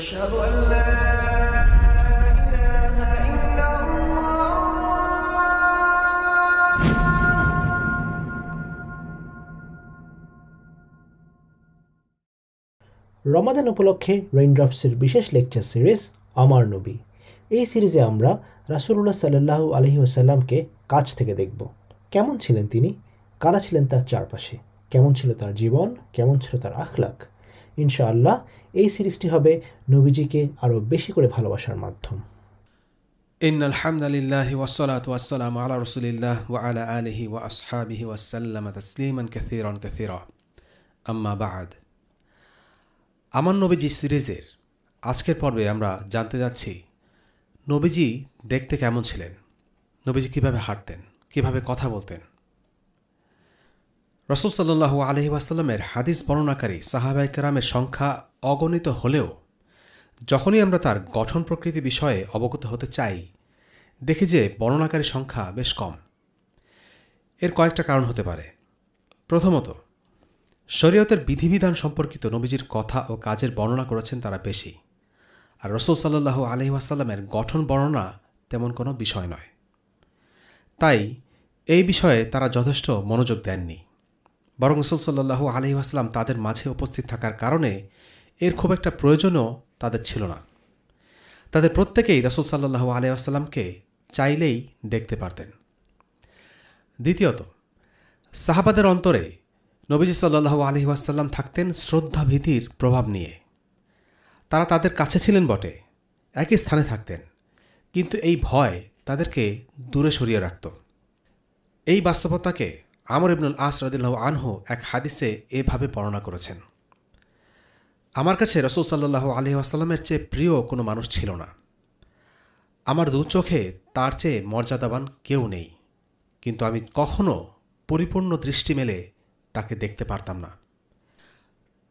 أشهد أن لا রমাদান উপলক্ষে রেইনড্রপসের বিশেষ lecture series আমার নবী এই সিরিজে আমরা রাসুল্লাহ সাল্লাহু আলহি আসাল্লামকে কাছ থেকে দেখব কেমন ছিলেন তিনি কারা ছিলেন তার চারপাশে কেমন ছিল তার জীবন কেমন ছিল তার আখলাখ ইনশাআল্লাহ এই সিরিজটি হবে নবীজিকে আরও বেশি করে ভালোবাসার মাধ্যম ইন আলহামদুলিল্লাহ ওসলাত ওয়াসালাম আলা রসুলিল্লাহ ওয়া আলা আলহি ওয়া আসহাবিহি ওয়াসাল্লাম তসলিমান কাসিরন কাসির আম্মা বাদ আমার নবীজি সিরিজের আজকের পর্বে আমরা জানতে যাচ্ছি নবীজি দেখতে কেমন ছিলেন নবীজি কিভাবে হাঁটতেন কিভাবে কথা বলতেন রসুল সাল্লু আলহি ওয়াসাল্লামের হাদিস বর্ণনাকারী সাহাবাই কেরামের সংখ্যা অগণিত হলেও যখনই আমরা তার গঠন প্রকৃতি বিষয়ে অবগত হতে চাই দেখি যে বর্ণনাকারী সংখ্যা বেশ কম এর কয়েকটা কারণ হতে পারে প্রথমত শরীয়তের বিধিবিধান সম্পর্কিত নবীজির কথা ও কাজের বর্ণনা করেছেন তারা বেশি আর রসুল সাল্লাহ আলহিহাসাল্লামের গঠন বর্ণনা তেমন কোনো বিষয় নয় তাই এই বিষয়ে তারা যথেষ্ট মনোযোগ দেননি বরং রসুলসাল্লু আলহি আসলাম তাদের মাঝে উপস্থিত থাকার কারণে এর খুব একটা প্রয়োজনও তাদের ছিল না তাদের প্রত্যেকেই রসুল সাল্লাহু আলহি আসলামকে চাইলেই দেখতে পারতেন দ্বিতীয়ত সাহাবাদের অন্তরে নবীজি সাল্লাহু আলহি আসাল্লাম থাকতেন শ্রদ্ধাভীতির প্রভাব নিয়ে তারা তাদের কাছে ছিলেন বটে একই স্থানে থাকতেন কিন্তু এই ভয় তাদেরকে দূরে সরিয়ে রাখত এই বাস্তবতাকে আমর ইবনুল রদুল্লাহ আনহু এক হাদিসে এভাবে বর্ণনা করেছেন আমার কাছে রসুল সাল্লাহ আলহি আসাল্লামের চেয়ে প্রিয় কোনো মানুষ ছিল না আমার দু চোখে তার চেয়ে মর্যাদাবান কেউ নেই কিন্তু আমি কখনো পরিপূর্ণ দৃষ্টি মেলে তাকে দেখতে পারতাম না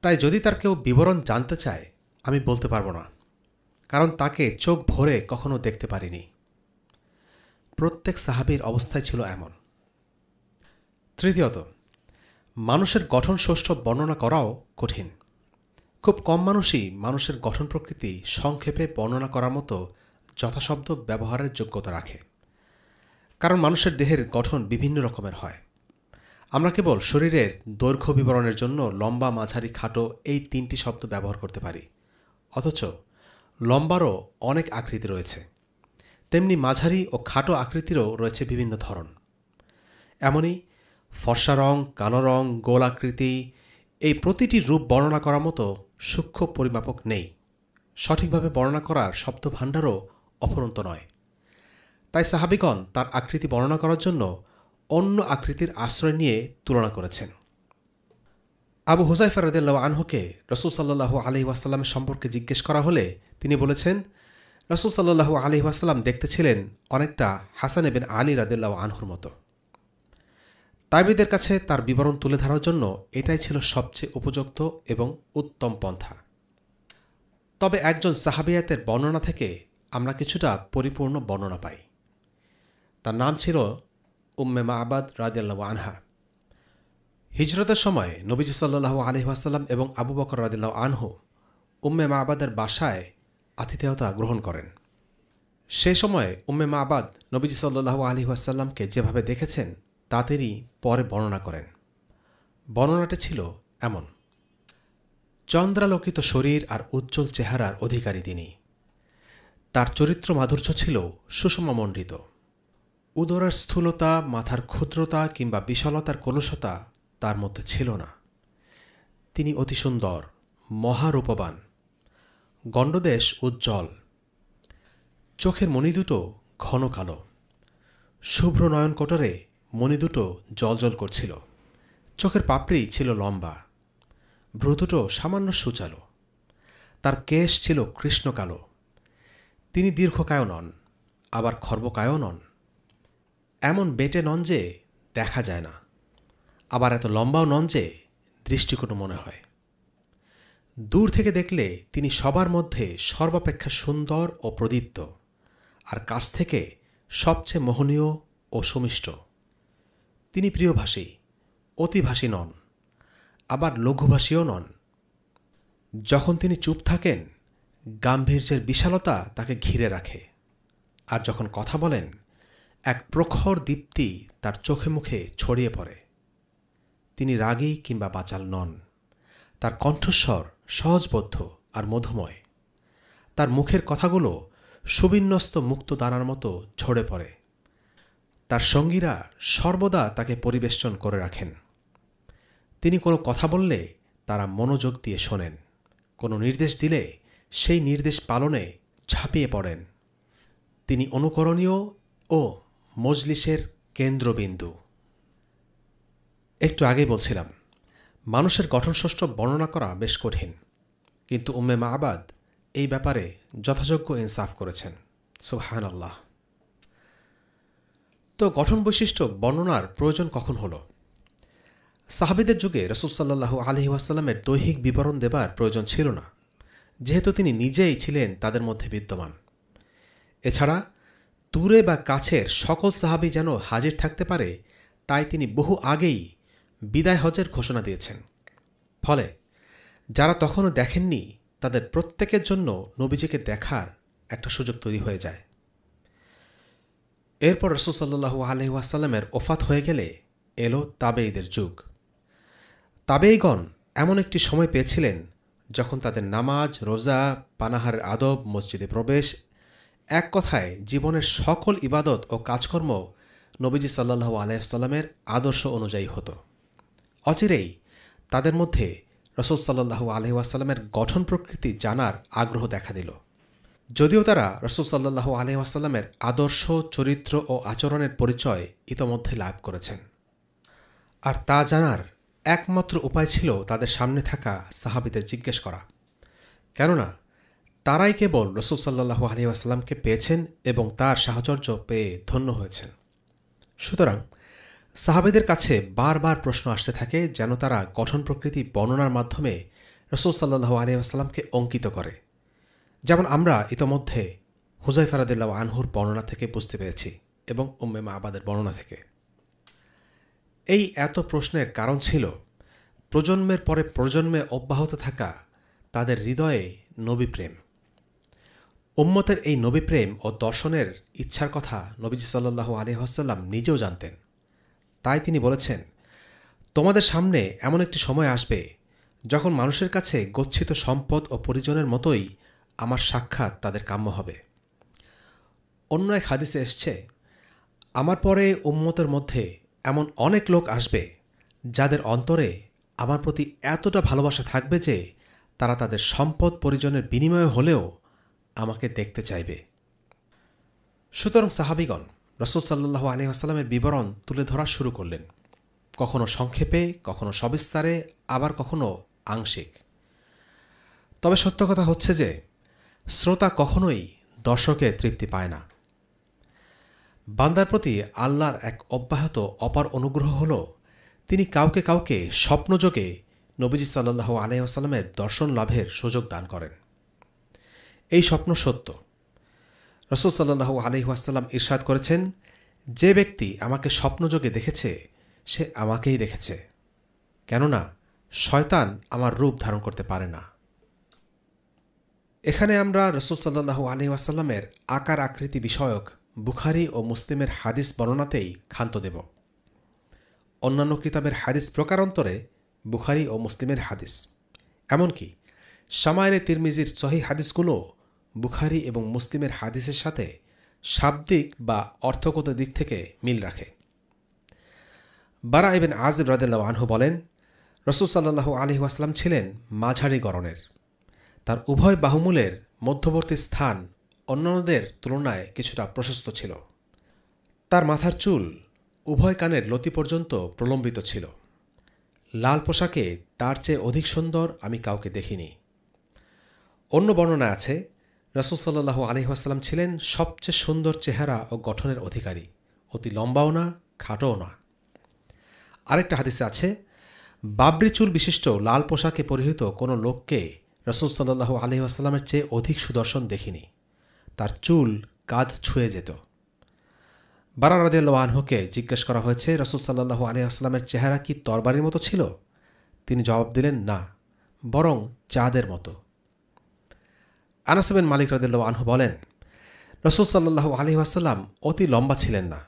তাই যদি তার কেউ বিবরণ জানতে চায় আমি বলতে পারবো না কারণ তাকে চোখ ভরে কখনো দেখতে পারিনি প্রত্যেক সাহাবির অবস্থায় ছিল এমন তৃতীয়ত মানুষের গঠন ষষ্ঠ বর্ণনা করাও কঠিন খুব কম মানুষই মানুষের গঠন প্রকৃতি সংক্ষেপে বর্ণনা করার মতো যথাশব্দ ব্যবহারের যোগ্যতা রাখে কারণ মানুষের দেহের গঠন বিভিন্ন রকমের হয় আমরা কেবল শরীরের দৈর্ঘ্য বিবরণের জন্য লম্বা মাঝারি খাটো এই তিনটি শব্দ ব্যবহার করতে পারি অথচ লম্বারও অনেক আকৃতি রয়েছে তেমনি মাঝারি ও খাটো আকৃতিরও রয়েছে বিভিন্ন ধরন এমনই ফর্সা রং কালো রং গোল আকৃতি এই প্রতিটি রূপ বর্ণনা করার মতো সূক্ষ্ম পরিমাপক নেই সঠিকভাবে বর্ণনা করার শব্দভাণ্ডারও অফরন্ত নয় তাই সাহাবিগণ তার আকৃতি বর্ণনা করার জন্য অন্য আকৃতির আশ্রয় নিয়ে তুলনা করেছেন আবু হুজাইফা রদেল্লা আনহুকে রসুলসাল্লু আলি ওয়াসাল্লামের সম্পর্কে জিজ্ঞেস করা হলে তিনি বলেছেন রসুলসাল্লু আলি ওয়াসাল্লাম দেখতে ছিলেন অনেকটা হাসান বিন আলী রাদেল্লা আনহুর মতো তাইবিদের কাছে তার বিবরণ তুলে ধরার জন্য এটাই ছিল সবচেয়ে উপযুক্ত এবং উত্তম পন্থা তবে একজন সাহাবিয়াতের বর্ণনা থেকে আমরা কিছুটা পরিপূর্ণ বর্ণনা পাই তার নাম ছিল উম্মে মাহবাদ রাদিয়াল্লাহ আনহা হিজরতের সময় নবীজি সাল্লু আলহি আসাল্লাম এবং আবু বকর রাজিল্লাহ আনহু উম্মে মাহবাদের বাসায় আতিথেয়তা গ্রহণ করেন সে সময় উম্মে মাহবাদ নবীজি সাল্লু আলহি আসাল্লামকে যেভাবে দেখেছেন তাদেরই পরে বর্ণনা করেন বর্ণনাটি ছিল এমন চন্দ্রালোকিত শরীর আর উজ্জ্বল চেহারার অধিকারী তিনি তার চরিত্র মাধুর্য ছিল সুষমামণ্ডিত উদরের স্থূলতা মাথার ক্ষুদ্রতা কিংবা বিশালতার কলুষতা তার মধ্যে ছিল না তিনি অতি সুন্দর মহারূপবান গণ্ডদেশ উজ্জ্বল চোখের মণি দুটো ঘন কালো শুভ্র নয়নকটরে মনি দুটো জল করছিল চোখের পাপড়ি ছিল লম্বা ভ্রু দুটো সামান্য সুচালো তার কেশ ছিল কৃষ্ণকালো তিনি দীর্ঘকায় নন আবার খর্বকায়ও নন এমন বেটে নন যে দেখা যায় না আবার এত লম্বাও নন যে দৃষ্টিকোণ মনে হয় দূর থেকে দেখলে তিনি সবার মধ্যে সর্বাপেক্ষা সুন্দর ও প্রদীপ্ত আর কাছ থেকে সবচেয়ে মোহনীয় ও সুমিষ্ট তিনি প্রিয়ভাষী অতিভাষী নন আবার লঘুভাষীও নন যখন তিনি চুপ থাকেন গাম্ভীর্যের বিশালতা তাকে ঘিরে রাখে আর যখন কথা বলেন এক প্রখর দীপ্তি তার চোখে মুখে ছড়িয়ে পড়ে তিনি রাগী কিংবা বাচাল নন তার কণ্ঠস্বর সহজবদ্ধ আর মধুময় তার মুখের কথাগুলো সুবিন্যস্ত মুক্ত দানার মতো ঝরে পড়ে তার সঙ্গীরা সর্বদা তাকে পরিবেশন করে রাখেন তিনি কোনো কথা বললে তারা মনোযোগ দিয়ে শোনেন কোনো নির্দেশ দিলে সেই নির্দেশ পালনে ঝাঁপিয়ে পড়েন তিনি অনুকরণীয় ও মজলিসের কেন্দ্রবিন্দু একটু আগে বলছিলাম মানুষের গঠনষষ্ঠ বর্ণনা করা বেশ কঠিন কিন্তু উম্মে মাহবাদ এই ব্যাপারে যথাযোগ্য ইনসাফ করেছেন সুবহান আল্লাহ তো গঠন বৈশিষ্ট্য বর্ণনার প্রয়োজন কখন হল সাহাবিদের যুগে রসুলসাল্লাহু আলহি ওয়াসাল্লামের দৈহিক বিবরণ দেবার প্রয়োজন ছিল না যেহেতু তিনি নিজেই ছিলেন তাদের মধ্যে বিদ্যমান এছাড়া দূরে বা কাছের সকল সাহাবি যেন হাজির থাকতে পারে তাই তিনি বহু আগেই বিদায় হজের ঘোষণা দিয়েছেন ফলে যারা তখনও দেখেননি তাদের প্রত্যেকের জন্য নবীজিকে দেখার একটা সুযোগ তৈরি হয়ে যায় এরপর রসুসাল্লু আলহিহাসাল্লামের ওফাত হয়ে গেলে এলো তাবেইদের যুগ তাবেইগণ এমন একটি সময় পেয়েছিলেন যখন তাদের নামাজ রোজা পানাহার আদব মসজিদে প্রবেশ এক কথায় জীবনের সকল ইবাদত ও কাজকর্ম নবীজি সাল্লাহু আলাইসাল্লামের আদর্শ অনুযায়ী হতো অচিরেই তাদের মধ্যে রসদ সাল্লাহু আলহিহাস্লামের গঠন প্রকৃতি জানার আগ্রহ দেখা দিল যদিও তারা রসুল সাল্লাহ আসাল্লামের আদর্শ চরিত্র ও আচরণের পরিচয় ইতোমধ্যে লাভ করেছেন আর তা জানার একমাত্র উপায় ছিল তাদের সামনে থাকা সাহাবিদের জিজ্ঞেস করা কেননা তারাই কেবল রসুল সাল্লাহু পেয়েছেন এবং তার সাহচর্য পেয়ে ধন্য হয়েছেন সুতরাং সাহাবেদের কাছে বারবার প্রশ্ন আসতে থাকে যেন তারা গঠন প্রকৃতি বর্ণনার মাধ্যমে রসুলসাল্লু সাল্লাহু আলহিউসাল্লামকে অঙ্কিত করে যেমন আমরা ইতোমধ্যে হুজাই ফারাদিল্লা আনহুর বর্ণনা থেকে বুঝতে পেরেছি এবং উম্মে আবাদের বর্ণনা থেকে এই এত প্রশ্নের কারণ ছিল প্রজন্মের পরে প্রজন্মে অব্যাহত থাকা তাদের হৃদয়ে নবী প্রেম উম্মতের এই নবী প্রেম ও দর্শনের ইচ্ছার কথা নবীজি সাল্লু হাসাল্লাম নিজেও জানতেন তাই তিনি বলেছেন তোমাদের সামনে এমন একটি সময় আসবে যখন মানুষের কাছে গচ্ছিত সম্পদ ও পরিজনের মতোই আমার সাক্ষাৎ তাদের কাম্য হবে অন্য এক হাদিসে এসছে আমার পরে উম্মতের মধ্যে এমন অনেক লোক আসবে যাদের অন্তরে আমার প্রতি এতটা ভালোবাসা থাকবে যে তারা তাদের সম্পদ পরিজনের বিনিময়ে হলেও আমাকে দেখতে চাইবে সুতরাং সাহাবিগণ রসুল সাল্লু আলি আসালামের বিবরণ তুলে ধরা শুরু করলেন কখনো সংক্ষেপে কখনো সবিস্তারে আবার কখনো আংশিক তবে সত্য কথা হচ্ছে যে শ্রোতা কখনোই দর্শকের তৃপ্তি পায় না বান্দার প্রতি আল্লাহর এক অব্যাহত অপার অনুগ্রহ হল তিনি কাউকে কাউকে স্বপ্নযোগে নবীজি সাল্লাহ আলাইসাল্লামের দর্শন লাভের সুযোগ দান করেন এই স্বপ্ন সত্য রসুল সাল্লাহ আসাল্লাম ইরশাদ করেছেন যে ব্যক্তি আমাকে স্বপ্নযোগে দেখেছে সে আমাকেই দেখেছে কেননা শয়তান আমার রূপ ধারণ করতে পারে না এখানে আমরা রসুল আলি ওয়াসাল্লামের আকার আকৃতি বিষয়ক বুখারি ও মুসলিমের হাদিস বর্ণনাতেই ক্ষান্ত দেব অন্যান্য কিতাবের হাদিস প্রকারান্তরে বুখারি ও মুসলিমের হাদিস এমনকি সামায়নে তিরমিজির সহি হাদিসগুলো বুখারি এবং মুসলিমের হাদিসের সাথে শাব্দিক বা অর্থগত দিক থেকে মিল রাখে বারা এবেন আজ রাদেল্লা আনহু বলেন রসুল আলি ওয়াসলাম ছিলেন মাঝারি গরনের তার উভয় বাহুমূলের মধ্যবর্তী স্থান অন্যান্যদের তুলনায় কিছুটা প্রশস্ত ছিল তার মাথার চুল উভয় কানের লতি পর্যন্ত প্রলম্বিত ছিল লাল পোশাকে তার চেয়ে অধিক সুন্দর আমি কাউকে দেখিনি অন্য বর্ণনা আছে রসুলসাল্লাহ আলহিহাস্লাম ছিলেন সবচেয়ে সুন্দর চেহারা ও গঠনের অধিকারী অতি লম্বাও না খাটোও না আরেকটা হাদিসে আছে বাবরি চুল বিশিষ্ট লাল পোশাকে পরিহিত কোনো লোককে রসুল সাল্লাহু আলহিহাস্লামের চেয়ে অধিক সুদর্শন দেখিনি তার চুল কাঁধ ছুঁয়ে যেত বারা রাদিয়াল্লাহ আনহুকে জিজ্ঞেস করা হয়েছে রসুল সাল্লাহু আলহিহাস্লামের চেহারা কি তরবারির মতো ছিল তিনি জবাব দিলেন না বরং চাঁদের মতো আনাসবেন মালিক রদিল্লা আনহু বলেন রসুল সাল্লাহু আসাল্লাম অতি লম্বা ছিলেন না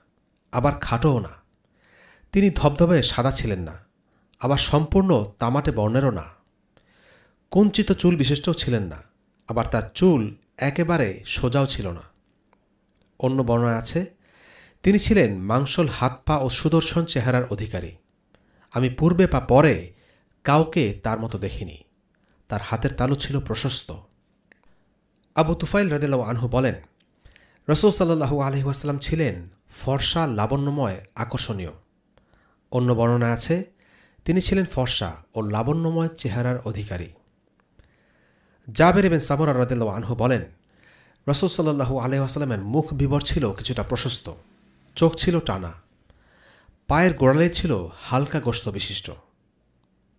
আবার খাটোও না তিনি ধবধবে সাদা ছিলেন না আবার সম্পূর্ণ তামাটে বর্ণেরও না কঞ্চিত চুল বিশিষ্টও ছিলেন না আবার তার চুল একেবারে সোজাও ছিল না অন্য বর্ণনা আছে তিনি ছিলেন মাংসল হাত পা ও সুদর্শন চেহারার অধিকারী আমি পূর্বে বা পরে কাউকে তার মতো দেখিনি তার হাতের তালু ছিল প্রশস্ত আবু তুফাইল রদেলাউ আনহু বলেন রসুল সাল্লাহু আলহিহাস্লাম ছিলেন ফর্সা লাবণ্যময় আকর্ষণীয় অন্য বর্ণনা আছে তিনি ছিলেন ফর্সা ও লাবণ্যময় চেহারার অধিকারী জাবের এবেন সামরার রাদেল্লা আনহু বলেন রসুল সাল্লাহু আলহামের মুখ বিবর ছিল কিছুটা প্রশস্ত চোখ ছিল টানা পায়ের গোড়ালে ছিল হালকা গোস্ত বিশিষ্ট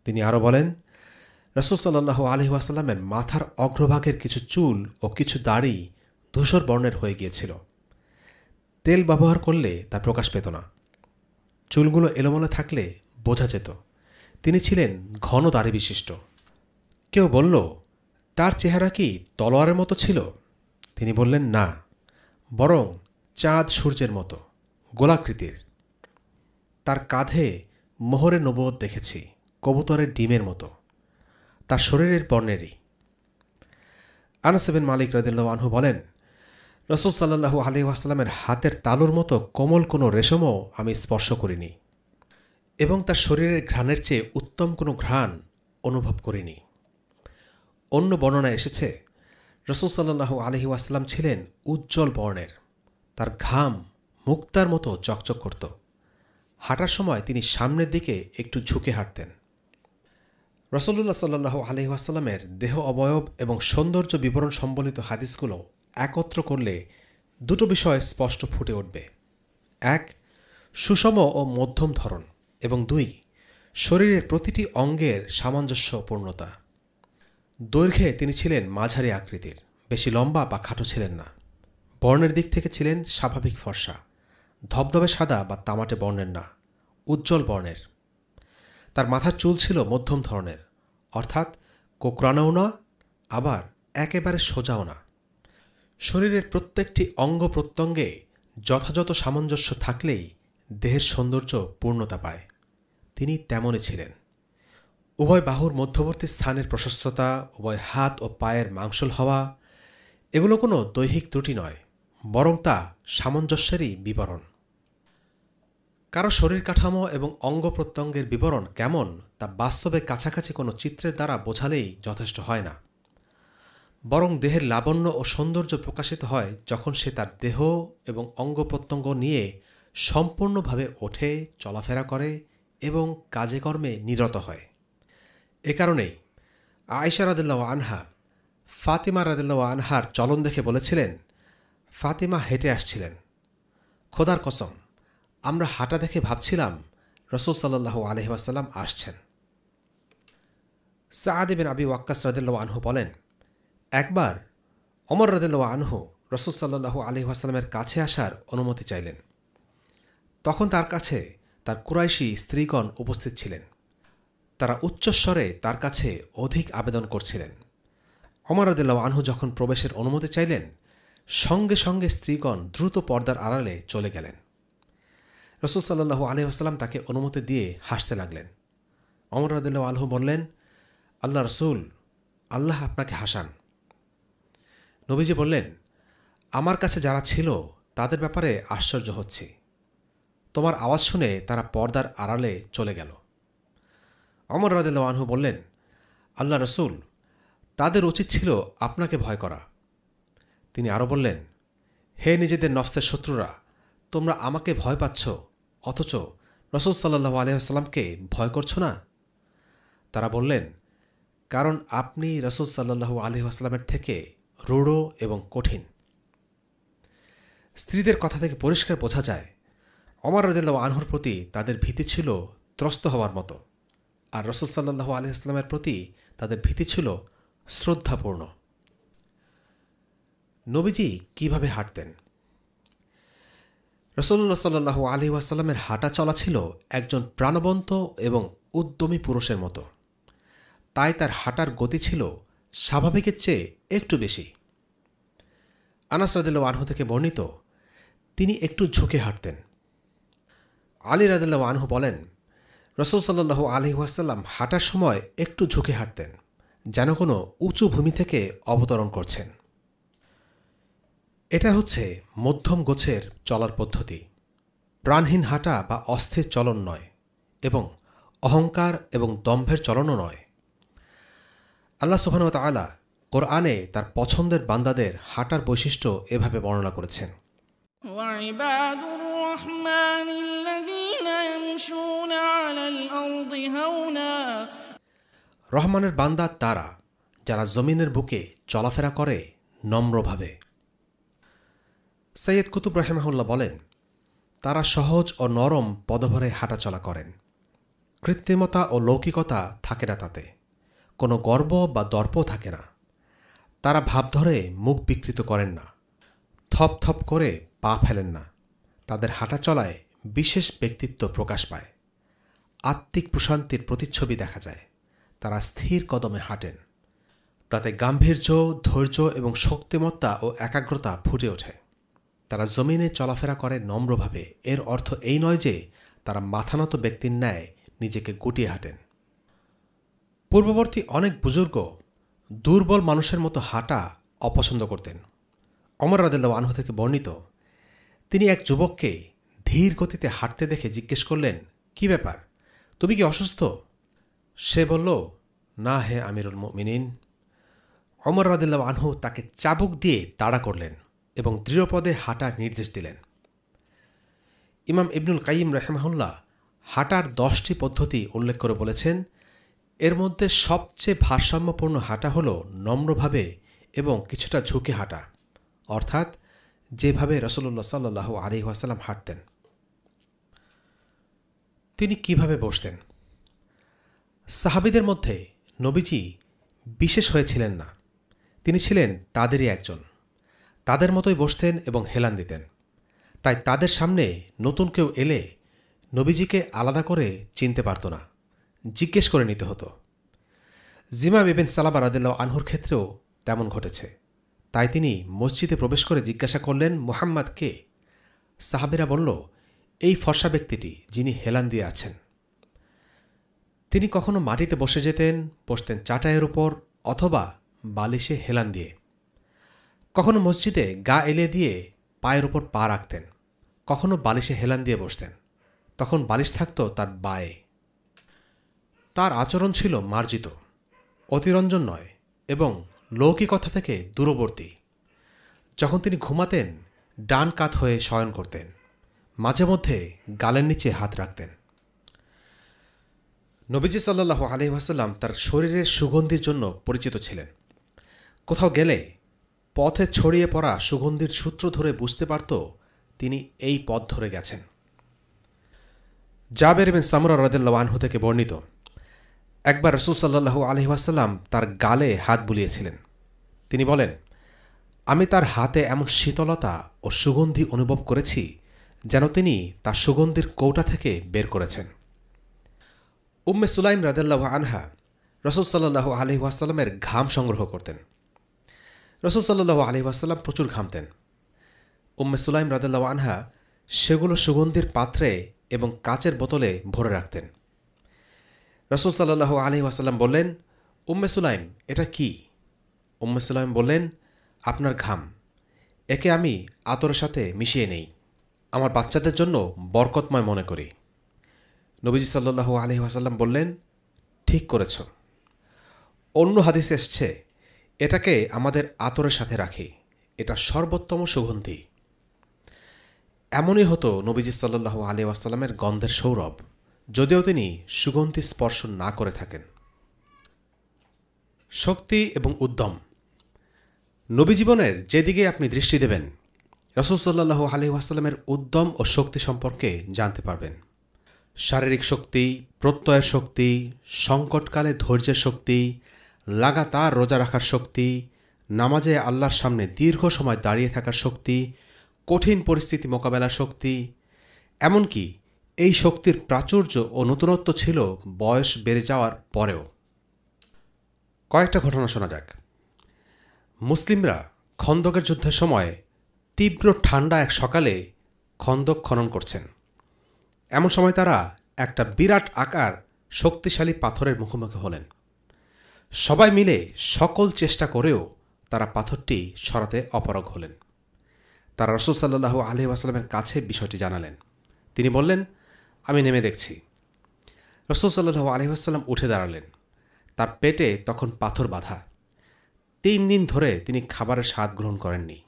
তিনি আরও বলেন রসদ সাল্লাহু আলহিহাসাল্লামের মাথার অগ্রভাগের কিছু চুল ও কিছু দাড়ি ধূসর বর্ণের হয়ে গিয়েছিল তেল ব্যবহার করলে তা প্রকাশ পেত না চুলগুলো এলোমেলো থাকলে বোঝা যেত তিনি ছিলেন ঘন দাড়ি বিশিষ্ট কেউ বলল তার চেহারা কি তলোয়ারের মতো ছিল তিনি বললেন না বরং চাঁদ সূর্যের মতো গোলাকৃতির তার কাঁধে মোহরে নবোধ দেখেছি কবুতরের ডিমের মতো তার শরীরের বর্ণেরই আনাসেবেন মালিক রদিল্লা আনহু বলেন রসুল সাল্লাহু আলি হাতের তালুর মতো কোমল কোনো রেশমও আমি স্পর্শ করিনি এবং তার শরীরের ঘ্রাণের চেয়ে উত্তম কোনো ঘ্রাণ অনুভব করিনি অন্য বর্ণনায় এসেছে রসুলসাল্লাহ আলহি ওয়াসাল্লাম ছিলেন উজ্জ্বল বর্ণের তার ঘাম মুক্তার মতো চকচক করত হাঁটার সময় তিনি সামনের দিকে একটু ঝুঁকে হাঁটতেন রসল্লা সাল্লাহ আলহিহাসাল্লামের দেহ অবয়ব এবং সৌন্দর্য বিবরণ সম্বলিত হাদিসগুলো একত্র করলে দুটো বিষয় স্পষ্ট ফুটে উঠবে এক সুষম ও মধ্যম ধরন এবং দুই শরীরের প্রতিটি অঙ্গের সামঞ্জস্যপূর্ণতা দৈর্ঘ্যে তিনি ছিলেন মাঝারি আকৃতির বেশি লম্বা বা খাটো ছিলেন না বর্ণের দিক থেকে ছিলেন স্বাভাবিক ফর্সা ধবধবে সাদা বা তামাটে বর্ণের না উজ্জ্বল বর্ণের তার মাথার চুল ছিল মধ্যম ধরনের অর্থাৎ কোকরানাও না আবার একেবারে সোজাও না শরীরের প্রত্যেকটি অঙ্গ প্রত্যঙ্গে যথাযথ সামঞ্জস্য থাকলেই দেহের সৌন্দর্য পূর্ণতা পায় তিনি তেমনই ছিলেন উভয় বাহুর মধ্যবর্তী স্থানের প্রশস্ততা উভয় হাত ও পায়ের মাংসল হওয়া এগুলো কোনো দৈহিক ত্রুটি নয় বরং তা সামঞ্জস্যেরই বিবরণ কারো শরীর কাঠামো এবং অঙ্গ প্রত্যঙ্গের বিবরণ কেমন তা বাস্তবে কাছাকাছি কোনো চিত্রের দ্বারা বোঝালেই যথেষ্ট হয় না বরং দেহের লাবণ্য ও সৌন্দর্য প্রকাশিত হয় যখন সে তার দেহ এবং অঙ্গ প্রত্যঙ্গ নিয়ে সম্পূর্ণভাবে ওঠে চলাফেরা করে এবং কাজে কর্মে নিরত হয় এ কারণেই আয়েশা রাদিল্লা আনহা ফাতিমা রাদিল্লা আনহার চলন দেখে বলেছিলেন ফাতিমা হেঁটে আসছিলেন খোদার কসম আমরা হাঁটা দেখে ভাবছিলাম রসুল সাল্লাহ আলহিহাসাল্লাম আসছেন সাহাদেবেন আবি ওয়াক্কাস রাদিল্লা আনহু বলেন একবার অমর রাদিল্লা আনহু রসুল সাল্লাহু আলহিহাস্লামের কাছে আসার অনুমতি চাইলেন তখন তার কাছে তার কুরাইশি স্ত্রীগণ উপস্থিত ছিলেন তারা উচ্চস্বরে তার কাছে অধিক আবেদন করছিলেন অমর আদেল্লা আনহু যখন প্রবেশের অনুমতি চাইলেন সঙ্গে সঙ্গে স্ত্রীগণ দ্রুত পর্দার আড়ালে চলে গেলেন রসুল সাল্লাহ আলহাম তাকে অনুমতি দিয়ে হাসতে লাগলেন অমর আদেল্লা বললেন আল্লাহ রসুল আল্লাহ আপনাকে হাসান নবীজি বললেন আমার কাছে যারা ছিল তাদের ব্যাপারে আশ্চর্য হচ্ছি তোমার আওয়াজ শুনে তারা পর্দার আড়ালে চলে গেল অমর রাদেল আনহু বললেন আল্লাহ রসুল তাদের উচিত ছিল আপনাকে ভয় করা তিনি আরও বললেন হে নিজেদের নফসের শত্রুরা তোমরা আমাকে ভয় পাচ্ছ অথচ রসুল সাল্লাহ আলহামকে ভয় করছো না তারা বললেন কারণ আপনি রসুল সাল্লাহু আলহামের থেকে রূঢ় এবং কঠিন স্ত্রীদের কথা থেকে পরিষ্কার বোঝা যায় অমর রদেল্লা আনহুর প্রতি তাদের ভীতি ছিল ত্রস্ত হওয়ার মতো আর রসুল সাল্লাহ আলহিহাস্লামের প্রতি তাদের ভীতি ছিল শ্রদ্ধাপূর্ণ নবীজি কিভাবে হাঁটতেন রসল্লা সাল্লাহ আলি ওয়াসাল্লামের হাঁটা চলা ছিল একজন প্রাণবন্ত এবং উদ্যমী পুরুষের মতো তাই তার হাঁটার গতি ছিল স্বাভাবিকের চেয়ে একটু বেশি আনাসরাদ আনহু থেকে বর্ণিত তিনি একটু ঝুঁকে হাঁটতেন আলী রাদিল্লা আনহু বলেন রসুল সাল্লাহ ওয়াসাল্লাম হাঁটার সময় একটু ঝুঁকে হাঁটতেন যেন কোনো উঁচু ভূমি থেকে অবতরণ করছেন এটা হচ্ছে মধ্যম গোছের চলার পদ্ধতি প্রাণহীন হাঁটা বা অস্থির চলন নয় এবং অহংকার এবং দম্ভের চলনও নয় আল্লাহ সুবাহানুত আলা কোরআনে তার পছন্দের বান্দাদের হাঁটার বৈশিষ্ট্য এভাবে বর্ণনা করেছেন রহমানের বান্দা তারা যারা জমিনের বুকে চলাফেরা করে নম্রভাবে সৈয়দ কুতুব রাহেমাহুল্লাহ বলেন তারা সহজ ও নরম পদভরে হাঁটাচলা করেন কৃত্রিমতা ও লৌকিকতা থাকে না তাতে কোনো গর্ব বা দর্প থাকে না তারা ভাব ধরে মুখ বিকৃত করেন না থপ থপ করে পা ফেলেন না তাদের হাঁটা চলায় বিশেষ ব্যক্তিত্ব প্রকাশ পায় আত্মিক প্রশান্তির প্রতিচ্ছবি দেখা যায় তারা স্থির কদমে হাঁটেন তাতে গাম্ভীর্য ধৈর্য এবং শক্তিমত্তা ও একাগ্রতা ফুটে ওঠে তারা জমিনে চলাফেরা করে নম্রভাবে এর অর্থ এই নয় যে তারা মাথানত ব্যক্তির ন্যায় নিজেকে গুটিয়ে হাঁটেন পূর্ববর্তী অনেক বুজুর্গ দুর্বল মানুষের মতো হাঁটা অপছন্দ করতেন অমর রাদেল্লা আনহু থেকে বর্ণিত তিনি এক যুবককে ধীর গতিতে হাঁটতে দেখে জিজ্ঞেস করলেন কি ব্যাপার তুমি কি অসুস্থ সে বলল না হে আমিরুল মিনিন অমর রাদিল্লা আনহু তাকে চাবুক দিয়ে তাড়া করলেন এবং দৃঢ়পদে হাঁটার নির্দেশ দিলেন ইমাম ইবনুল কাইম রেহমাহুল্লাহ হাঁটার দশটি পদ্ধতি উল্লেখ করে বলেছেন এর মধ্যে সবচেয়ে ভারসাম্যপূর্ণ হাঁটা হল নম্রভাবে এবং কিছুটা ঝুঁকে হাঁটা অর্থাৎ যেভাবে রসল্লা সাল্লু আলি ওয়াসাল্লাম হাঁটতেন তিনি কিভাবে বসতেন সাহাবিদের মধ্যে নবীজি বিশেষ হয়েছিলেন না তিনি ছিলেন তাদেরই একজন তাদের মতোই বসতেন এবং হেলান দিতেন তাই তাদের সামনে নতুন কেউ এলে নবীজিকে আলাদা করে চিনতে পারত না জিজ্ঞেস করে নিতে হতো জিমা বিবিন সালাবা রাদিল্লা আনহুর ক্ষেত্রেও তেমন ঘটেছে তাই তিনি মসজিদে প্রবেশ করে জিজ্ঞাসা করলেন মোহাম্মদ কে সাহাবিরা বলল এই ফর্সা ব্যক্তিটি যিনি হেলান দিয়ে আছেন তিনি কখনো মাটিতে বসে যেতেন বসতেন চাটায়ের উপর অথবা বালিশে হেলান দিয়ে কখনো মসজিদে গা এলে দিয়ে পায়ের ওপর পা রাখতেন কখনো বালিশে হেলান দিয়ে বসতেন তখন বালিশ থাকত তার বায়ে তার আচরণ ছিল মার্জিত অতিরঞ্জন নয় এবং লৌকিকতা থেকে দূরবর্তী যখন তিনি ঘুমাতেন ডান কাত হয়ে শয়ন করতেন মাঝে মধ্যে গালের নিচে হাত রাখতেন নবীজি সাল্লাহ আলহিহাসাল্লাম তার শরীরের সুগন্ধির জন্য পরিচিত ছিলেন কোথাও গেলে পথে ছড়িয়ে পড়া সুগন্ধির সূত্র ধরে বুঝতে পারত তিনি এই পথ ধরে গেছেন জাবের এবং সামরা রদেল্লাহানহু থেকে বর্ণিত একবার রসুল সাল্লাহু আলহিহাসাল্লাম তার গালে হাত বুলিয়েছিলেন তিনি বলেন আমি তার হাতে এমন শীতলতা ও সুগন্ধি অনুভব করেছি যেন তিনি তার সুগন্ধির কৌটা থেকে বের করেছেন উম্মে সুলাইম রাদেল্লাহ আনহা রসদ সাল্লাহ আলহি ওয়াসাল্লামের ঘাম সংগ্রহ করতেন রসদ সাল্লাহ আলহি ওয়াসাল্লাম প্রচুর ঘামতেন উম্মে সুলাইম রাদেল্লাহ আনহা সেগুলো সুগন্ধির পাত্রে এবং কাচের বোতলে ভরে রাখতেন রসুল সাল্লাহ আলহি ওয়াসাল্লাম বললেন উম্মে সুলাইম এটা কি উম্মে সুলাইম বললেন আপনার ঘাম একে আমি আতরের সাথে মিশিয়ে নেই আমার বাচ্চাদের জন্য বরকতময় মনে করি নবীজি সাল্লু আলহি আসাল্লাম বললেন ঠিক করেছ অন্য হাদিস এসছে এটাকে আমাদের আতরের সাথে রাখি এটা সর্বোত্তম সুগন্ধি এমনই হতো নবীজি সাল্লু আলি ওয়াসাল্লামের গন্ধের সৌরভ যদিও তিনি সুগন্ধি স্পর্শ না করে থাকেন শক্তি এবং উদ্যম নবী জীবনের যেদিকে আপনি দৃষ্টি দেবেন রসুলসাল্লাহ আলহিহাস্লামের উদ্যম ও শক্তি সম্পর্কে জানতে পারবেন শারীরিক শক্তি প্রত্যয়ের শক্তি সংকটকালে ধৈর্যের শক্তি লাগাতার রোজা রাখার শক্তি নামাজে আল্লাহর সামনে দীর্ঘ সময় দাঁড়িয়ে থাকার শক্তি কঠিন পরিস্থিতি মোকাবেলার শক্তি এমনকি এই শক্তির প্রাচুর্য ও নতুনত্ব ছিল বয়স বেড়ে যাওয়ার পরেও কয়েকটা ঘটনা শোনা যাক মুসলিমরা খন্দকের যুদ্ধের সময় তীব্র ঠান্ডা এক সকালে খন্দক খনন করছেন এমন সময় তারা একটা বিরাট আকার শক্তিশালী পাথরের মুখোমুখি হলেন সবাই মিলে সকল চেষ্টা করেও তারা পাথরটি সরাতে অপারগ হলেন তারা রসুলসাল্লু আলহি আসালামের কাছে বিষয়টি জানালেন তিনি বললেন আমি নেমে দেখছি রসুলসাল্লু আলহি আসাল্লাম উঠে দাঁড়ালেন তার পেটে তখন পাথর বাঁধা তিন দিন ধরে তিনি খাবারের স্বাদ গ্রহণ করেননি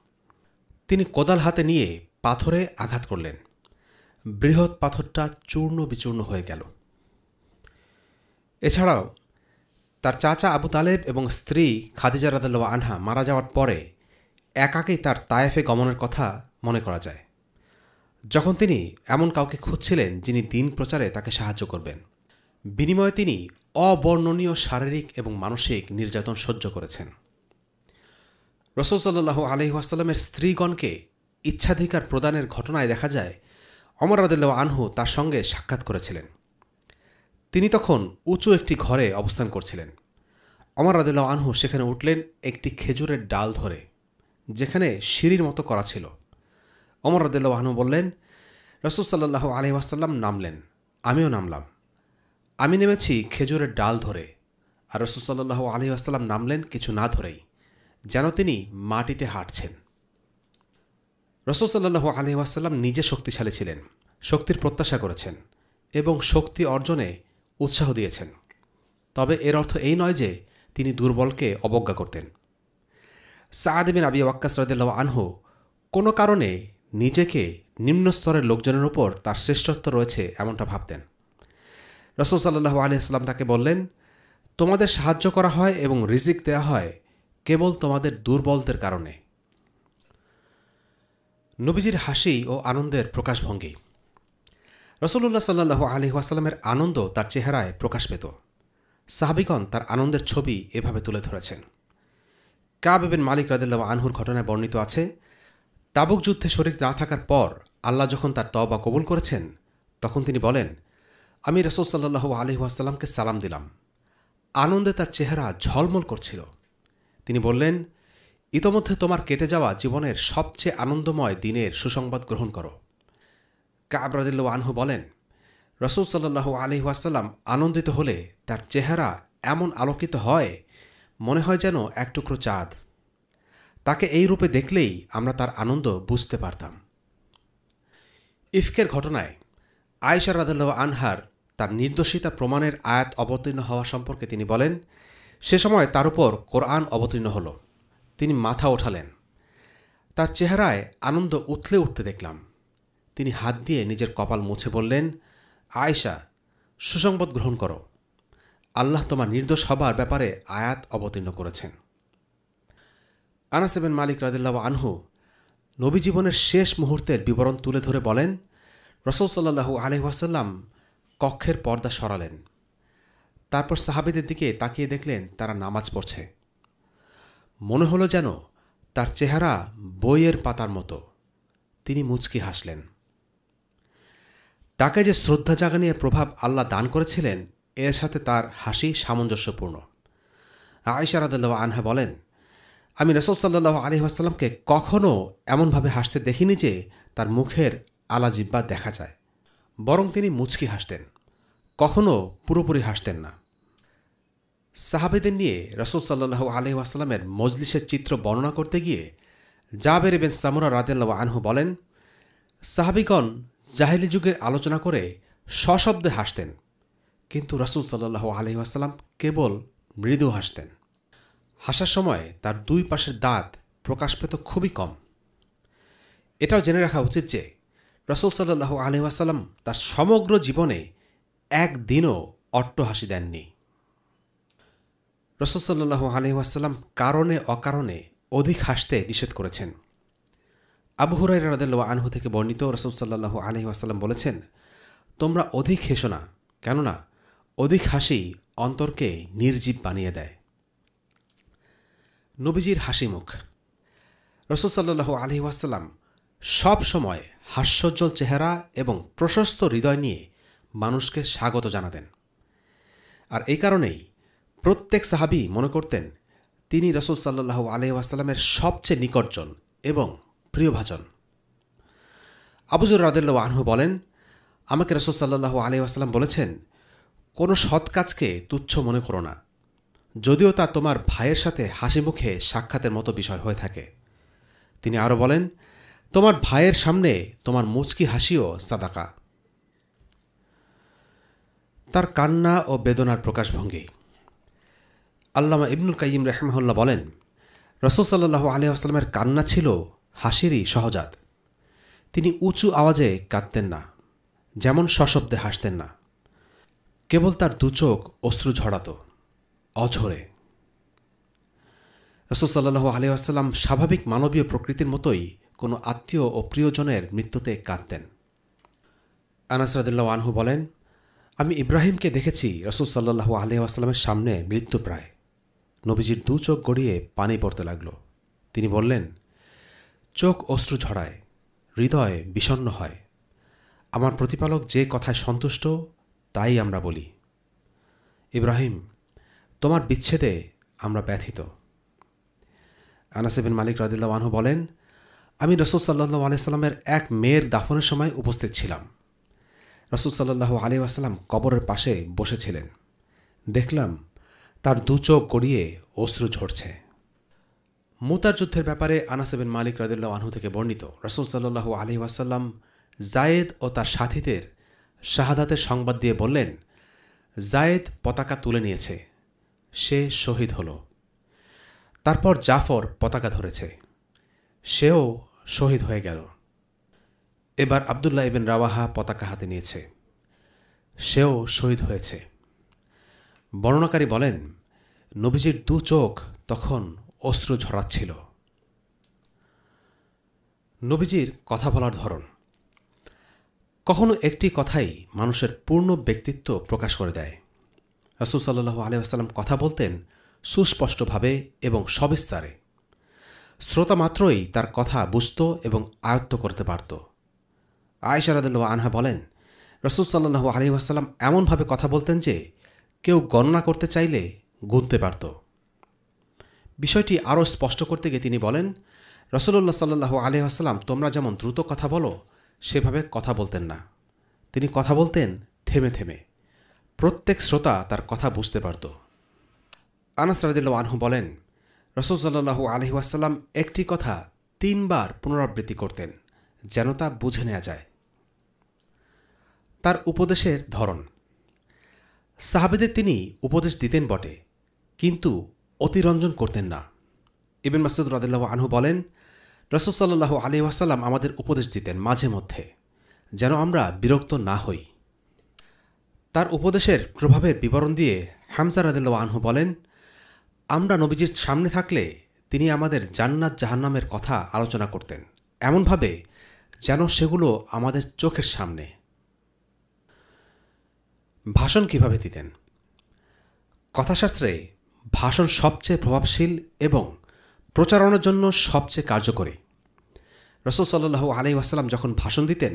তিনি কোদাল হাতে নিয়ে পাথরে আঘাত করলেন বৃহৎ পাথরটা চূর্ণ বিচূর্ণ হয়ে গেল এছাড়াও তার চাচা আবু তালেব এবং স্ত্রী খাদিজা রাদাল্লা আনহা মারা যাওয়ার পরে একাকেই তার তায়েফে গমনের কথা মনে করা যায় যখন তিনি এমন কাউকে খুঁজছিলেন যিনি দিন প্রচারে তাকে সাহায্য করবেন বিনিময়ে তিনি অবর্ণনীয় শারীরিক এবং মানসিক নির্যাতন সহ্য করেছেন রসৌসাল্লু আলহিহাস্লামের স্ত্রীগণকে ইচ্ছাধিকার প্রদানের ঘটনায় দেখা যায় অমর রাদুল্লাহ আনহু তার সঙ্গে সাক্ষাৎ করেছিলেন তিনি তখন উঁচু একটি ঘরে অবস্থান করছিলেন অমর রাদুল্লাহ আনহু সেখানে উঠলেন একটি খেজুরের ডাল ধরে যেখানে সিঁড়ির মতো করা ছিল অমর রাদুল্লাহ আনহু বললেন রসুলসাল্লাহ আলহিহাস্লাম নামলেন আমিও নামলাম আমি নেমেছি খেজুরের ডাল ধরে আর রসুলসাল্লাহ আলহিহাস্লাম নামলেন কিছু না ধরেই যেন তিনি মাটিতে হাঁটছেন রসদসাল্লু আলহিহাসাল্লাম নিজে শক্তিশালী ছিলেন শক্তির প্রত্যাশা করেছেন এবং শক্তি অর্জনে উৎসাহ দিয়েছেন তবে এর অর্থ এই নয় যে তিনি দুর্বলকে অবজ্ঞা করতেন সাহাদেবিন আবি ওয়াক্কাস রদেল্লা আনহু কোনো কারণে নিজেকে নিম্ন স্তরের লোকজনের উপর তার শ্রেষ্ঠত্ব রয়েছে এমনটা ভাবতেন রসুল সাল্লাহ আলিয়াল্লাম তাকে বললেন তোমাদের সাহায্য করা হয় এবং রিজিক দেয়া হয় কেবল তোমাদের দুর্বলদের কারণে নবীজির হাসি ও আনন্দের প্রকাশভঙ্গি রসল্লাহ সাল্লাহ আলি আনন্দ তার চেহারায় প্রকাশ পেত সাহাবিগণ তার আনন্দের ছবি এভাবে তুলে ধরেছেন কাবেবেন মালিক রাদেল্লা আনহুর ঘটনায় বর্ণিত আছে তাবুক যুদ্ধে শরীর না থাকার পর আল্লাহ যখন তার তবা কবুল করেছেন তখন তিনি বলেন আমি রসুল সাল্লাহ আলহিহাসাল্লামকে সালাম দিলাম আনন্দে তার চেহারা ঝলমল করছিল তিনি বললেন ইতোমধ্যে তোমার কেটে যাওয়া জীবনের সবচেয়ে আনন্দময় দিনের সুসংবাদ গ্রহণ করো কাবরাদিল্ল আনহু বলেন রসুল সাল্লাহ আলি ওয়াসাল্লাম আনন্দিত হলে তার চেহারা এমন আলোকিত হয় মনে হয় যেন এক টুকরো চাঁদ তাকে এই রূপে দেখলেই আমরা তার আনন্দ বুঝতে পারতাম ইফকের ঘটনায় আয়েশা রাদাল্লাহ আনহার তার নির্দোষিতা প্রমাণের আয়াত অবতীর্ণ হওয়া সম্পর্কে তিনি বলেন সে সময় তার উপর কোরআন অবতীর্ণ হল তিনি মাথা ওঠালেন তার চেহারায় আনন্দ উথলে উঠতে দেখলাম তিনি হাত দিয়ে নিজের কপাল মুছে বললেন আয়েশা সুসংবাদ গ্রহণ করো আল্লাহ তোমার নির্দোষ হবার ব্যাপারে আয়াত অবতীর্ণ করেছেন আনাসেবেন মালিক রাদিল্লাহ আনহু নবী জীবনের শেষ মুহূর্তের বিবরণ তুলে ধরে বলেন রসৌল সাল্লাহু কক্ষের পর্দা সরালেন তারপর সাহাবিদের দিকে তাকিয়ে দেখলেন তারা নামাজ পড়ছে মনে হলো যেন তার চেহারা বইয়ের পাতার মতো তিনি মুচকি হাসলেন তাকে যে শ্রদ্ধা জাগানিয়ে প্রভাব আল্লাহ দান করেছিলেন এর সাথে তার হাসি সামঞ্জস্যপূর্ণ আয়সার আনহা বলেন আমি রসুল সাল্লাহ আলি আসাল্লামকে কখনও এমনভাবে হাসতে দেখিনি যে তার মুখের আলাজিব্বা দেখা যায় বরং তিনি মুচকি হাসতেন কখনও পুরোপুরি হাসতেন না সাহাবেদের নিয়ে রসুল সাল্লাহ আলহাসাল্লামের মজলিসের চিত্র বর্ণনা করতে গিয়ে জাবের এবেন সামুরা রাদেল্লা আনহু বলেন সাহাবিগণ জাহেলি যুগের আলোচনা করে সশব্দে হাসতেন কিন্তু রসুল সাল্লাহ আলহিহাসাল্লাম কেবল মৃদু হাসতেন হাসার সময় তার দুই পাশের দাঁত প্রকাশ পেত খুবই কম এটাও জেনে রাখা উচিত যে রসুল সাল্লাহ আলহিহাসাল্লাম তার সমগ্র জীবনে একদিনও অট্ট হাসি দেননি রসদসাল্লাহ আলহিহাসাল্লাম কারণে অকারণে অধিক হাসতে নিষেধ করেছেন আবু হুরাই রাদেল্লা আনহু থেকে বর্ণিত রসদসাল্লাহ আলহিহাসাল্লাম বলেছেন তোমরা অধিক হেসো না কেননা অধিক হাসি অন্তরকে নির্জীব বানিয়ে দেয় নবীজির হাসি মুখ রসদসাল্লাহ আসাল্লাম সব সময় হাস্যোজ্জ্বল চেহারা এবং প্রশস্ত হৃদয় নিয়ে মানুষকে স্বাগত জানাতেন আর এই কারণেই প্রত্যেক সাহাবি মনে করতেন তিনি রসুল সাল্লাহ আলহামের সবচেয়ে নিকটজন এবং প্রিয়ভাজন আবুজুর রাদেল্লা আনহু বলেন আমাকে রসুল সাল্লাহ আলহাম বলেছেন কোনো সৎ কাজকে তুচ্ছ মনে করো না যদিও তা তোমার ভাইয়ের সাথে হাসি মুখে সাক্ষাতের মতো বিষয় হয়ে থাকে তিনি আরও বলেন তোমার ভাইয়ের সামনে তোমার মুচকি হাসিও সাদাকা তার কান্না ও বেদনার প্রকাশভঙ্গি আল্লামা ইবনুল কাইম রেহমাহুল্লাহ বলেন রসুলসাল্লাহ আলি আসলামের কান্না ছিল হাসিরই সহজাত তিনি উঁচু আওয়াজে কাঁদতেন না যেমন সশব্দে হাসতেন না কেবল তার দুচোখ অশ্রু ঝড়াত অঝরে রসুলসাল্লাহ আলি আসলাম স্বাভাবিক মানবীয় প্রকৃতির মতোই কোনো আত্মীয় ও প্রিয়জনের মৃত্যুতে কাঁদতেন আনাসরাদুল্লাহ আনহু বলেন আমি ইব্রাহিমকে দেখেছি রসুল সাল্লাহু আলহামের সামনে মৃত্যুপ্রায় নবীজির দু চোখ গড়িয়ে পানি পড়তে লাগল তিনি বললেন চোখ অশ্রু ঝড়ায় হৃদয় বিষণ্ন হয় আমার প্রতিপালক যে কথায় সন্তুষ্ট তাই আমরা বলি ইব্রাহিম তোমার বিচ্ছেদে আমরা ব্যথিত আনাসেবিন মালিক রাদিল্লা আনহু বলেন আমি রসুল সাল্লু আলাইস্লামের এক মেয়ের দাফনের সময় উপস্থিত ছিলাম রসুল সাল্লু আলি আসাল্লাম কবরের পাশে বসেছিলেন দেখলাম তার দু চোখ গড়িয়ে অশ্রু ঝরছে মুতার যুদ্ধের ব্যাপারে আনাসেবেন মালিক রাদিল্লা আনহু থেকে বর্ণিত রসুল সাল্লু আলহি ওয়াসাল্লাম জায়েদ ও তার সাথীদের শাহাদাতের সংবাদ দিয়ে বললেন জায়েদ পতাকা তুলে নিয়েছে সে শহীদ হল তারপর জাফর পতাকা ধরেছে সেও শহীদ হয়ে গেল এবার আবদুল্লাহ ইবেন রাওয়াহা পতাকা হাতে নিয়েছে সেও শহীদ হয়েছে বর্ণনাকারী বলেন নবীজির দু চোখ তখন অস্ত্র ঝরাচ্ছিল নবীজির কথা বলার ধরন কখনো একটি কথাই মানুষের পূর্ণ ব্যক্তিত্ব প্রকাশ করে দেয় রাসুল সাল্লু আলিয়াসাল্লাম কথা বলতেন সুস্পষ্টভাবে এবং সবিস্তারে শ্রোতা মাত্রই তার কথা বুঝত এবং আয়ত্ত করতে পারত আয়সারাদ আনহা বলেন রসুলসাল্লু সাল্লু আলি এমনভাবে কথা বলতেন যে কেউ গণনা করতে চাইলে গুনতে পারত বিষয়টি আরও স্পষ্ট করতে গিয়ে তিনি বলেন রসল্লা সাল্লু আলহাম তোমরা যেমন দ্রুত কথা বলো সেভাবে কথা বলতেন না তিনি কথা বলতেন থেমে থেমে প্রত্যেক শ্রোতা তার কথা বুঝতে পারত আনাস রাদিল্লা আনহু বলেন রসদ সাল্লাহু আসাল্লাম একটি কথা তিনবার পুনরাবৃত্তি করতেন যেন তা বুঝে নেওয়া যায় তার উপদেশের ধরন সাহাবেদের তিনি উপদেশ দিতেন বটে কিন্তু অতিরঞ্জন করতেন না ইবেন মাসুদ রাদিল্লাহ আনহু বলেন রসদসাল্লাহ আলী ওয়াসাল্লাম আমাদের উপদেশ দিতেন মাঝে মধ্যে যেন আমরা বিরক্ত না হই তার উপদেশের প্রভাবে বিবরণ দিয়ে হামজা রাদিল্লাহ আনহু বলেন আমরা নবীজির সামনে থাকলে তিনি আমাদের জান্নাত জাহান্নামের কথা আলোচনা করতেন এমনভাবে যেন সেগুলো আমাদের চোখের সামনে ভাষণ কিভাবে দিতেন কথাশাস্ত্রে ভাষণ সবচেয়ে প্রভাবশীল এবং প্রচারণার জন্য সবচেয়ে কার্যকরী রসুল সাল্লু আলাই ওয়াসাল্লাম যখন ভাষণ দিতেন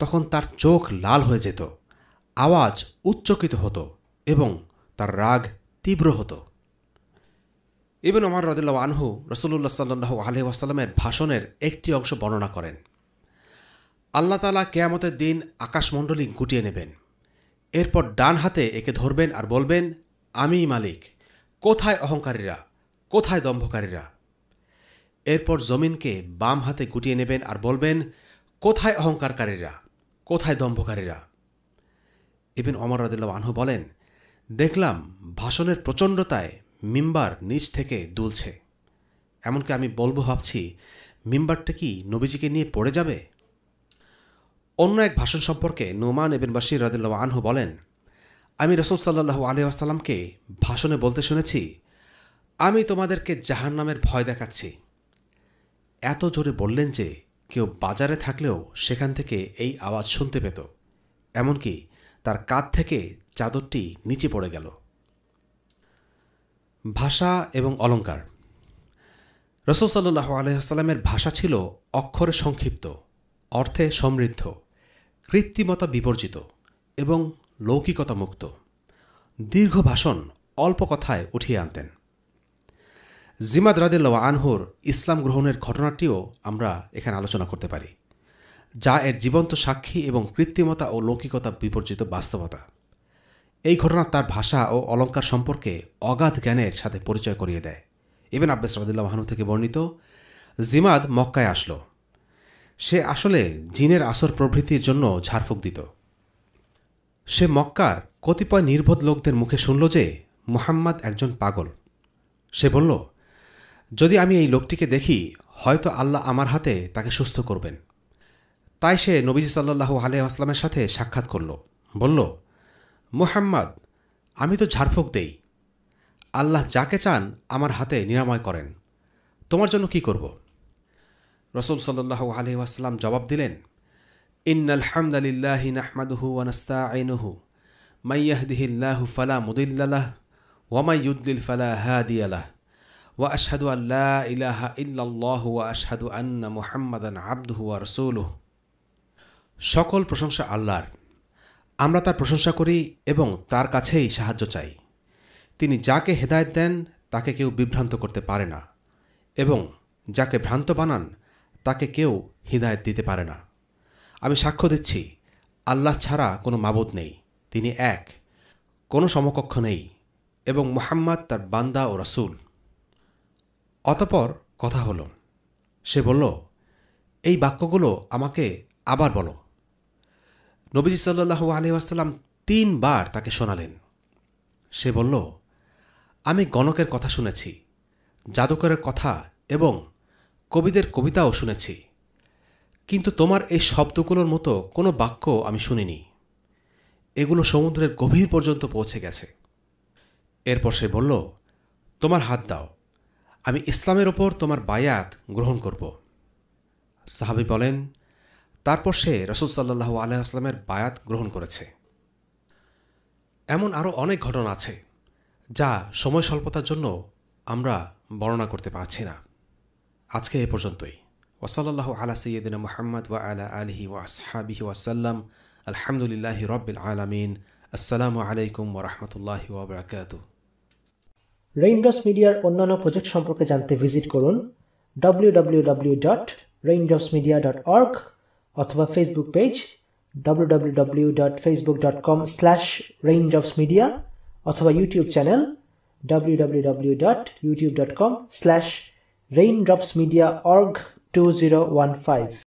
তখন তার চোখ লাল হয়ে যেত আওয়াজ উচ্চকিত হতো এবং তার রাগ তীব্র হতো ইবেন ওমর রদুল্লাহ আনহু রসুল্লাহ সাল্লু আলহি ওয়াসাল্লামের ভাষণের একটি অংশ বর্ণনা করেন আল্লাহ তালা কেয়ামতের দিন আকাশমণ্ডলী গুটিয়ে নেবেন এরপর ডান হাতে একে ধরবেন আর বলবেন আমি মালিক কোথায় অহংকারীরা কোথায় দম্ভকারীরা এরপর জমিনকে বাম হাতে গুটিয়ে নেবেন আর বলবেন কোথায় অহংকারকারীরা কোথায় দম্ভকারীরা ইবিন অমর রদুল্লাহ আনহু বলেন দেখলাম ভাষণের প্রচণ্ডতায় মিম্বার নিচ থেকে দুলছে এমনকি আমি বলবো ভাবছি মিম্বারটা কি নবীজিকে নিয়ে পড়ে যাবে অন্য এক ভাষণ সম্পর্কে নোমান বিন বাসির রাদিল্লা আনহু বলেন আমি রসুল সাল্লাহু আলহামকে ভাষণে বলতে শুনেছি আমি তোমাদেরকে জাহান নামের ভয় দেখাচ্ছি এত জোরে বললেন যে কেউ বাজারে থাকলেও সেখান থেকে এই আওয়াজ শুনতে পেত এমনকি তার কাঁধ থেকে চাদরটি নিচে পড়ে গেল ভাষা এবং অলঙ্কার রসুল সাল্লাহ আলহামের ভাষা ছিল অক্ষরে সংক্ষিপ্ত অর্থে সমৃদ্ধ কৃত্রিমতা বিবর্জিত এবং লৌকিকতা মুক্ত দীর্ঘ ভাষণ অল্প কথায় উঠিয়ে আনতেন জিমাদ রাদিল্লা আনহোর ইসলাম গ্রহণের ঘটনাটিও আমরা এখানে আলোচনা করতে পারি যা এর জীবন্ত সাক্ষী এবং কৃত্রিমতা ও লৌকিকতা বিপর্যিত বাস্তবতা এই ঘটনা তার ভাষা ও অলঙ্কার সম্পর্কে অগাধ জ্ঞানের সাথে পরিচয় করিয়ে দেয় ইবেন আব্বাস রদুল্লাহ মাহানু থেকে বর্ণিত জিমাদ মক্কায় আসলো সে আসলে জিনের আসর প্রভৃতির জন্য ঝাড়ফুঁক দিত সে মক্কার কতিপয় নির্বোধ লোকদের মুখে শুনল যে মোহাম্মদ একজন পাগল সে বলল যদি আমি এই লোকটিকে দেখি হয়তো আল্লাহ আমার হাতে তাকে সুস্থ করবেন তাই সে নবীজি সাল্লাহ আসলামের সাথে সাক্ষাৎ করল বলল মুহাম্মদ আমি তো ঝাড়ফুঁক দেই আল্লাহ যাকে চান আমার হাতে নিরাময় করেন তোমার জন্য কি করবো রসুল সাল্লাহ আলহিহাস্লাম জবাব দিলেন ইন্নাল হামদালিল্লাহি নাহমাদুহু ওয়ানাস্তা আইনুহু মাইয়াহদিহিল্লাহু ফালা মুদিল্লাহ ওয়ামাইউদ্দিল ফালা হাদিয়ালাহ ওয়া আশহাদু আল্লাহ ইলাহা ইল্লাল্লাহ ওয়া আশহাদু আন্না মুহাম্মাদান আবদুহু ওয়া রসুলুহ সকল প্রশংসা আল্লাহর আমরা তার প্রশংসা করি এবং তার কাছেই সাহায্য চাই তিনি যাকে হেদায়ত দেন তাকে কেউ বিভ্রান্ত করতে পারে না এবং যাকে ভ্রান্ত বানান তাকে কেউ হৃদায়ত দিতে পারে না আমি সাক্ষ্য দিচ্ছি আল্লাহ ছাড়া কোনো মাবুদ নেই তিনি এক কোনো সমকক্ষ নেই এবং মোহাম্মদ তার বান্দা ও রাসুল অতপর কথা হল সে বলল এই বাক্যগুলো আমাকে আবার বলো নবীজি সাল্লু আলি আসাল্লাম তিনবার তাকে শোনালেন সে বলল আমি গণকের কথা শুনেছি জাদুকরের কথা এবং কবিদের কবিতাও শুনেছি কিন্তু তোমার এই শব্দগুলোর মতো কোনো বাক্য আমি শুনিনি এগুলো সমুদ্রের গভীর পর্যন্ত পৌঁছে গেছে এরপর সে বলল তোমার হাত দাও আমি ইসলামের ওপর তোমার বায়াত গ্রহণ করব সাহাবি বলেন তারপর সে রসুল আলাইসলামের বায়াত গ্রহণ করেছে এমন আরও অনেক ঘটনা আছে যা সময় স্বল্পতার জন্য আমরা বর্ণনা করতে পারছি না আজকে এ পর্যন্তই ওসলাল্লাহ আলা সৈয়দিন মোহাম্মদ ওয়া আলা আলহি ওয়া আসহাবিহি ওয়াসাল্লাম আলহামদুলিল্লাহ রবিল আলমিন আসসালামু আলাইকুম ওরহমতুল্লাহ ওবরাকাত রেইনড্রপস মিডিয়ার অন্যান্য প্রজেক্ট সম্পর্কে জানতে ভিজিট করুন www.raindropsmedia.org অথবা ফেসবুক পেজ www.facebook.com/raindropsmedia অথবা ইউটিউব চ্যানেল www.youtube.com/raindropsmedia raindropsmedia.org 2015